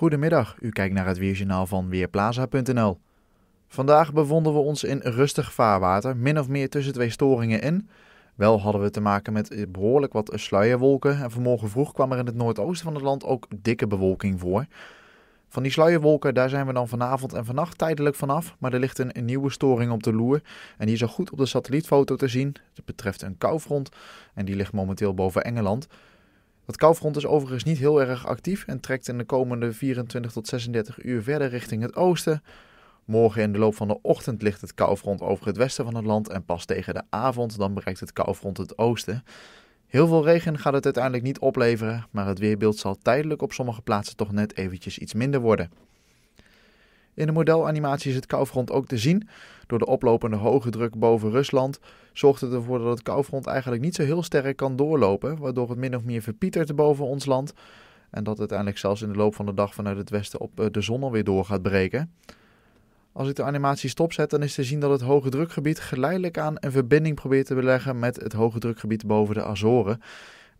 Goedemiddag, u kijkt naar het weerjournaal van Weerplaza.nl. Vandaag bevonden we ons in rustig vaarwater, min of meer tussen twee storingen in. Wel hadden we te maken met behoorlijk wat sluierwolken en vanmorgen vroeg kwam er in het noordoosten van het land ook dikke bewolking voor. Van die sluierwolken, daar zijn we dan vanavond en vannacht tijdelijk vanaf, maar er ligt een, nieuwe storing op de loer en die is al goed op de satellietfoto te zien. Het betreft een koufront en die ligt momenteel boven Engeland. Het koufront is overigens niet heel erg actief en trekt in de komende 24 tot 36 uur verder richting het oosten. Morgen in de loop van de ochtend ligt het koufront over het westen van het land en pas tegen de avond dan bereikt het koufront het oosten. Heel veel regen gaat het uiteindelijk niet opleveren, maar het weerbeeld zal tijdelijk op sommige plaatsen toch net eventjes iets minder worden. In de modelanimatie is het koufront ook te zien. Door de oplopende hoge druk boven Rusland zorgt het ervoor dat het koufront eigenlijk niet zo heel sterk kan doorlopen, waardoor het min of meer verpietert boven ons land. En dat uiteindelijk zelfs in de loop van de dag vanuit het westen op eh, de zon alweer door gaat breken. Als ik de animatie stopzet, dan is te zien dat het hoge drukgebied geleidelijk aan een verbinding probeert te beleggen met het hoge drukgebied boven de Azoren.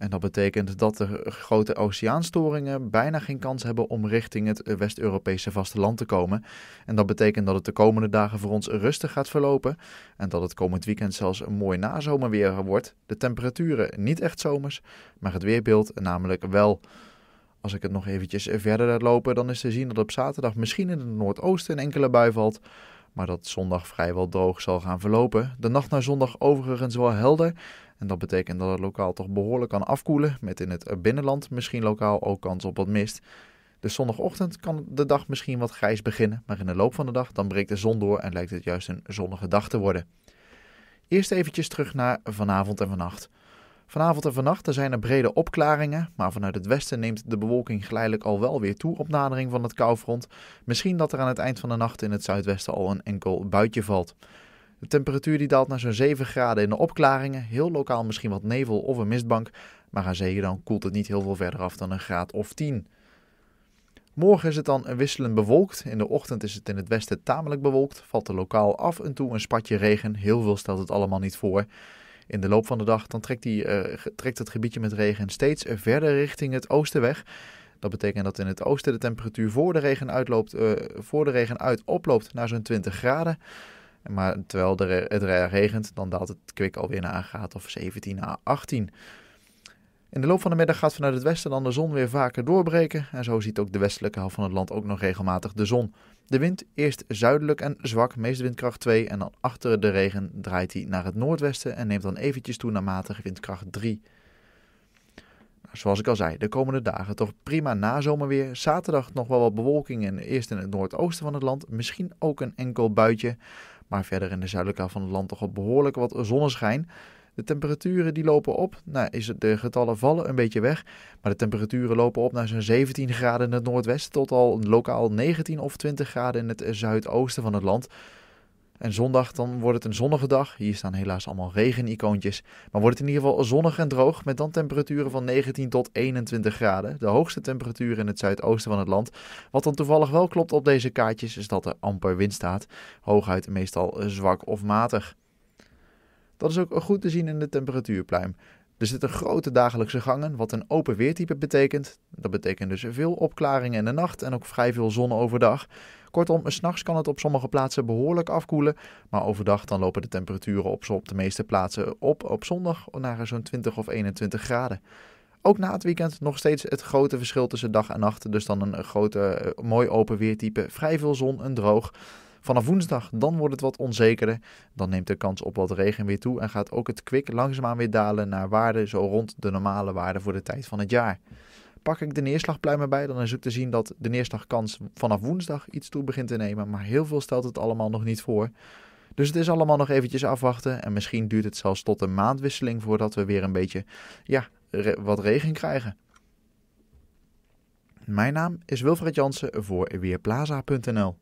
En dat betekent dat de grote oceaanstoringen bijna geen kans hebben om richting het West-Europese vasteland te komen. En dat betekent dat het de komende dagen voor ons rustig gaat verlopen. En dat het komend weekend zelfs een mooi nazomerweer wordt. De temperaturen niet echt zomers, maar het weerbeeld namelijk wel. Als ik het nog eventjes verder laat lopen, dan is te zien dat op zaterdag misschien in het noordoosten een enkele bui valt maar dat zondag vrijwel droog zal gaan verlopen. De nacht naar zondag overigens wel helder. En dat betekent dat het lokaal toch behoorlijk kan afkoelen, met in het binnenland misschien lokaal ook kans op wat mist. Dus zondagochtend kan de dag misschien wat grijs beginnen, maar in de loop van de dag dan breekt de zon door en lijkt het juist een zonnige dag te worden. Eerst eventjes terug naar vanavond en vannacht. Vanavond en vannacht zijn er brede opklaringen, maar vanuit het westen neemt de bewolking geleidelijk al wel weer toe op nadering van het koufront. Misschien dat er aan het eind van de nacht in het zuidwesten al een enkel buitje valt. De temperatuur die daalt naar zo'n 7 graden in de opklaringen, heel lokaal misschien wat nevel of een mistbank, maar aan zee dan koelt het niet heel veel verder af dan een graad of 10. Morgen is het dan wisselend bewolkt. In de ochtend is het in het westen tamelijk bewolkt. Valt er lokaal af en toe een spatje regen. Heel veel stelt het allemaal niet voor. In de loop van de dag dan trekt, die, eh, trekt het gebiedje met regen steeds verder richting het oosten weg. Dat betekent dat in het oosten de temperatuur voor de regen, uitloopt, eh, voor de regen uit oploopt naar zo'n 20 graden. Maar terwijl het regent, dan daalt het kwik alweer naar een graad of 17 à 18. In de loop van de middag gaat vanuit het westen dan de zon weer vaker doorbreken en zo ziet ook de westelijke helft van het land ook nog regelmatig de zon. De wind eerst zuidelijk en zwak, meest windkracht 2 en dan achter de regen draait hij naar het noordwesten en neemt dan eventjes toe naar matige windkracht 3. Nou, zoals ik al zei, de komende dagen toch prima nazomerweer. Zaterdag nog wel wat bewolking en eerst in het noordoosten van het land. Misschien ook een enkel buitje. Maar verder in de zuidelijke helft van het land toch al behoorlijk wat zonneschijn. De temperaturen die lopen op. Nou, is de getallen vallen een beetje weg. Maar de temperaturen lopen op naar zo'n 17 graden in het noordwesten tot al lokaal 19 of 20 graden in het eh, zuidoosten van het land. En zondag dan wordt het een zonnige dag. Hier staan helaas allemaal regenicoontjes. Maar wordt het in ieder geval zonnig en droog met dan temperaturen van 19 tot 21 graden. De hoogste temperatuur in het zuidoosten van het land. Wat dan toevallig wel klopt op deze kaartjes is dat er amper wind staat. Hooguit meestal eh, zwak of matig. Dat is ook goed te zien in de temperatuurpluim. Er zitten grote dagelijkse gangen, wat een open weertype betekent. Dat betekent dus veel opklaringen in de nacht en ook vrij veel zon overdag. Kortom, s'nachts kan het op sommige plaatsen behoorlijk afkoelen, maar overdag dan lopen de temperaturen op, op de meeste plaatsen op op zondag naar zo'n 20 of 21 graden. Ook na het weekend nog steeds het grote verschil tussen dag en nacht, dus dan een grote, eh, mooi open weertype, vrij veel zon en droog. Vanaf woensdag dan wordt het wat onzekerder. Dan neemt de kans op wat regen weer toe en gaat ook het kwik langzaamaan weer dalen naar waarden zo rond de normale waarde voor de tijd van het jaar. Pak ik de neerslagpluim erbij dan is ook te zien dat de neerslagkans vanaf woensdag iets toe begint te nemen, maar heel veel stelt het allemaal nog niet voor. Dus het is allemaal nog eventjes afwachten en misschien duurt het zelfs tot een maandwisseling voordat we weer een beetje ja, wat regen krijgen. Mijn naam is Wilfred Jansen voor Weerplaza.nl